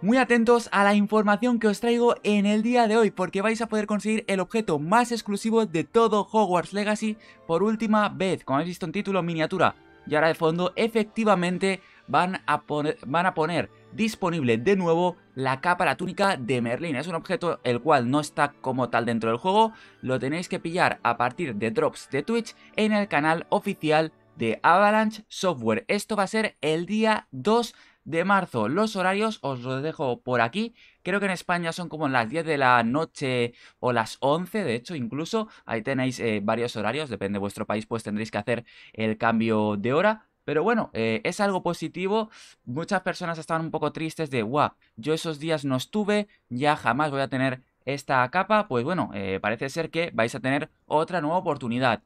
Muy atentos a la información que os traigo en el día de hoy porque vais a poder conseguir el objeto más exclusivo de todo Hogwarts Legacy por última vez, como habéis visto en título miniatura y ahora de fondo, efectivamente van a, poner, disponible de nuevo la capa, la túnica de Merlín. Es un objeto el cual no está como tal dentro del juego, lo tenéis que pillar a partir de drops de Twitch en el canal oficial de Avalanche Software. Esto va a ser el día 2 de marzo. Los horarios os los dejo por aquí. Creo que en España son como las 10 de la noche o las 11, de hecho, incluso. Ahí tenéis eh, varios horarios, depende de vuestro país, pues tendréis que hacer el cambio de hora. Pero bueno, eh, es algo positivo. Muchas personas estaban un poco tristes de, guau, yo esos días no estuve, ya jamás voy a tener esta capa. Pues bueno, eh, parece ser que vais a tener otra nueva oportunidad.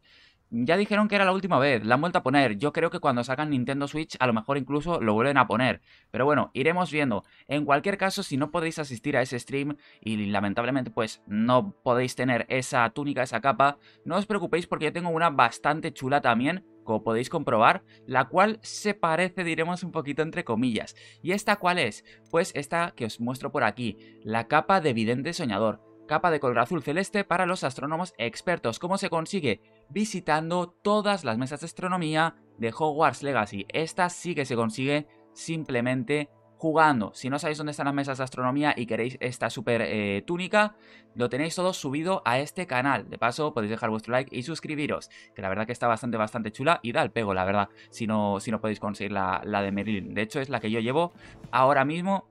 Ya dijeron que era la última vez, la han vuelto a poner. Yo creo que cuando sacan Nintendo Switch a lo mejor incluso lo vuelven a poner. Pero bueno, iremos viendo. En cualquier caso, si no podéis asistir a ese stream y lamentablemente pues no podéis tener esa túnica, esa capa, no os preocupéis porque yo tengo una bastante chula también como podéis comprobar, la cual se parece, diremos un poquito entre comillas. ¿Y esta cuál es? Pues esta que os muestro por aquí, la capa de Vidente Soñador capa de color azul celeste para los astrónomos expertos. ¿Cómo se consigue? Visitando todas las mesas de astronomía de Hogwarts Legacy. Esta sí que se consigue simplemente jugando. Si no sabéis dónde están las mesas de astronomía y queréis esta super eh, túnica, lo tenéis todo subido a este canal. De paso, podéis dejar vuestro like y suscribiros, que la verdad que está bastante, bastante chula y da el pego, la verdad, si no, si no podéis conseguir la, la de Merlin. De hecho, es la que yo llevo ahora mismo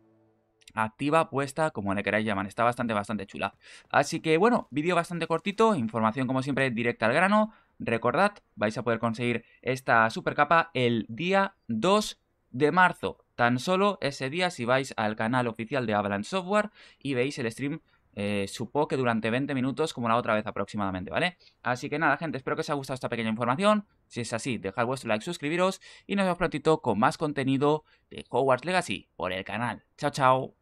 activa, puesta, como le queráis llamar. Está bastante, bastante chula. Así que bueno, vídeo bastante cortito, información como siempre directa al grano. Recordad, vais a poder conseguir esta super capa el día 2 de marzo. Tan solo ese día si vais al canal oficial de Avalanche Software y veis el stream eh, supo que durante 20 minutos como la otra vez aproximadamente, ¿vale? Así que nada, gente, espero que os haya gustado esta pequeña información. Si es así, dejad vuestro like, suscribiros y nos vemos pronto con más contenido de Hogwarts Legacy por el canal. Chao, chao.